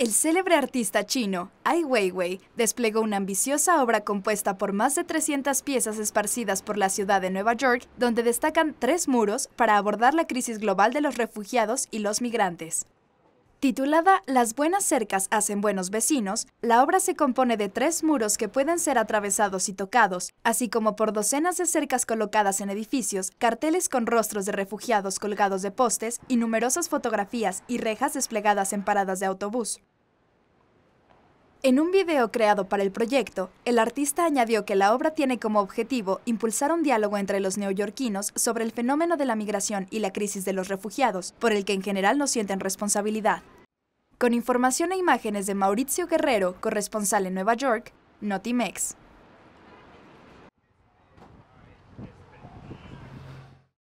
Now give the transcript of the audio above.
El célebre artista chino Ai Weiwei desplegó una ambiciosa obra compuesta por más de 300 piezas esparcidas por la ciudad de Nueva York, donde destacan tres muros para abordar la crisis global de los refugiados y los migrantes. Titulada Las buenas cercas hacen buenos vecinos, la obra se compone de tres muros que pueden ser atravesados y tocados, así como por docenas de cercas colocadas en edificios, carteles con rostros de refugiados colgados de postes y numerosas fotografías y rejas desplegadas en paradas de autobús. En un video creado para el proyecto, el artista añadió que la obra tiene como objetivo impulsar un diálogo entre los neoyorquinos sobre el fenómeno de la migración y la crisis de los refugiados, por el que en general no sienten responsabilidad. Con información e imágenes de Mauricio Guerrero, corresponsal en Nueva York, Notimex.